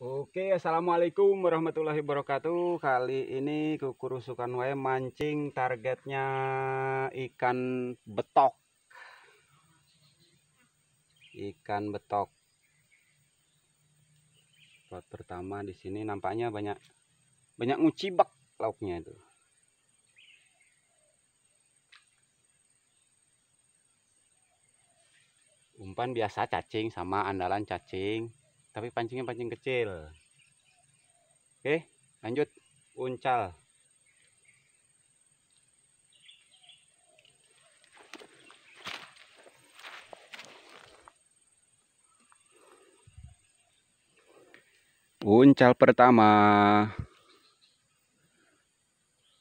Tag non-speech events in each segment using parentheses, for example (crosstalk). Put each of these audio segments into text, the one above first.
Oke, assalamualaikum warahmatullahi wabarakatuh. Kali ini kukurusukan wae mancing targetnya ikan betok. Ikan betok. Spot pertama di sini nampaknya banyak banyak ngucibak lauknya itu. Umpan biasa cacing sama andalan cacing tapi pancingnya pancing kecil oke lanjut uncal Uncal pertama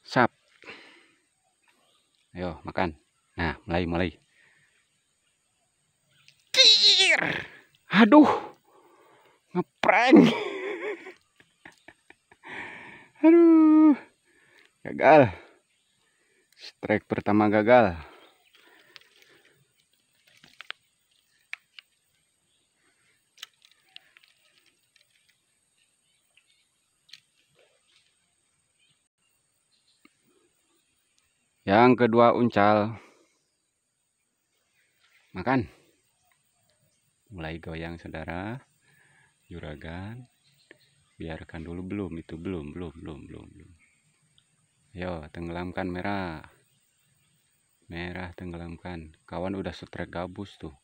Sap Ayo makan Nah mulai mulai Kir Aduh ngeprank (laughs) aduh gagal strike pertama gagal yang kedua uncal makan mulai goyang saudara juragan biarkan dulu belum itu belum belum belum belum belum yo tenggelamkan merah merah tenggelamkan kawan udah setrek gabus tuh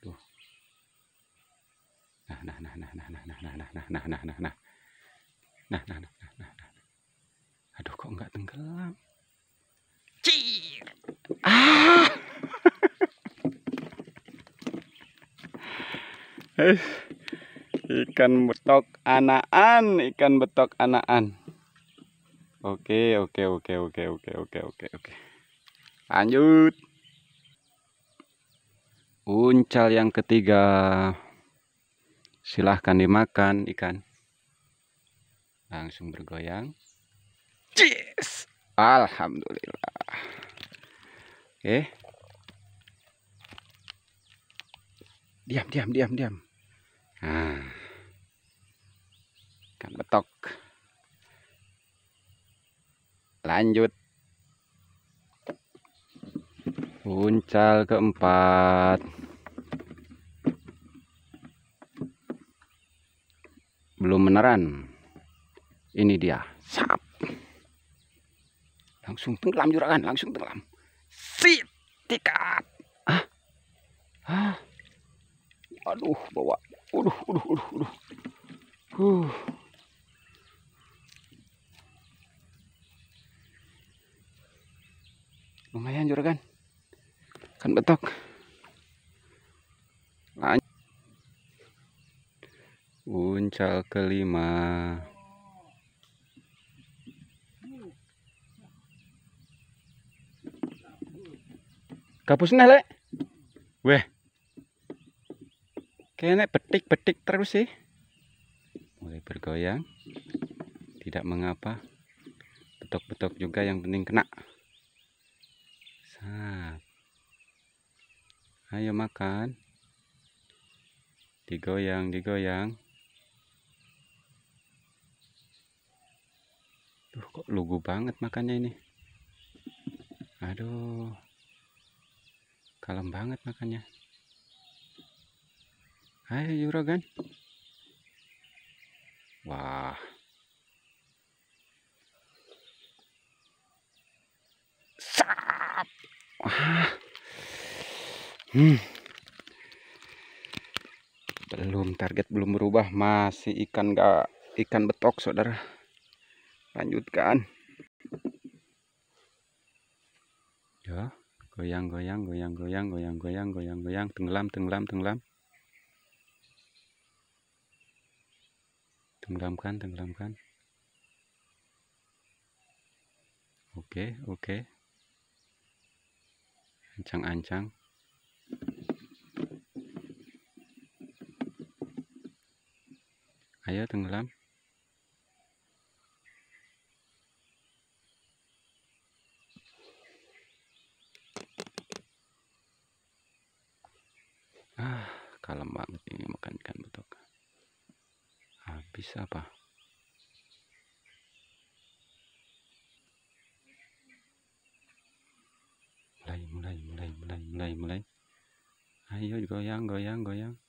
tuh nah nah nah nah nah nah nah nah nah nah nah nah nah nah nah nah nah nah nah aduh kok nggak tenggelam cir ah Eh, ikan betok anaan ikan betok anaan oke oke oke oke oke oke oke oke lanjut uncal yang ketiga silahkan dimakan ikan langsung bergoyang Jeez. alhamdulillah oke eh? diam diam diam diam kan betok. Lanjut. puncal keempat. Belum meneran, Ini dia. Sap. Langsung tenggelam juragan, langsung tenggelam. Sit, tikat. Ah. Ah. Aduh, bawa Uduh, uduh, uduh, uduh. Huh. Lumayan juragan. Kan betok. Lanjut. Uncal kelima. nih Lek. naik betik-betik terus sih mulai bergoyang tidak mengapa betok-betok juga yang penting kena Sat. ayo makan digoyang digoyang Duh, kok lugu banget makannya ini aduh kalem banget makannya Hai juragan. Wah. Sap. Wah. Hmm. Belum target belum berubah, masih ikan gak ikan betok, Saudara. Lanjutkan. Ya, goyang goyang goyang goyang goyang goyang goyang goyang tenggelam tenggelam tenggelam. tenggelamkan tenggelamkan oke oke ancang-ancang ayo tenggelam ah kalem banget ini makan ikan betul habis apa mulai mulai mulai mulai mulai mulai ayo goyang goyang goyang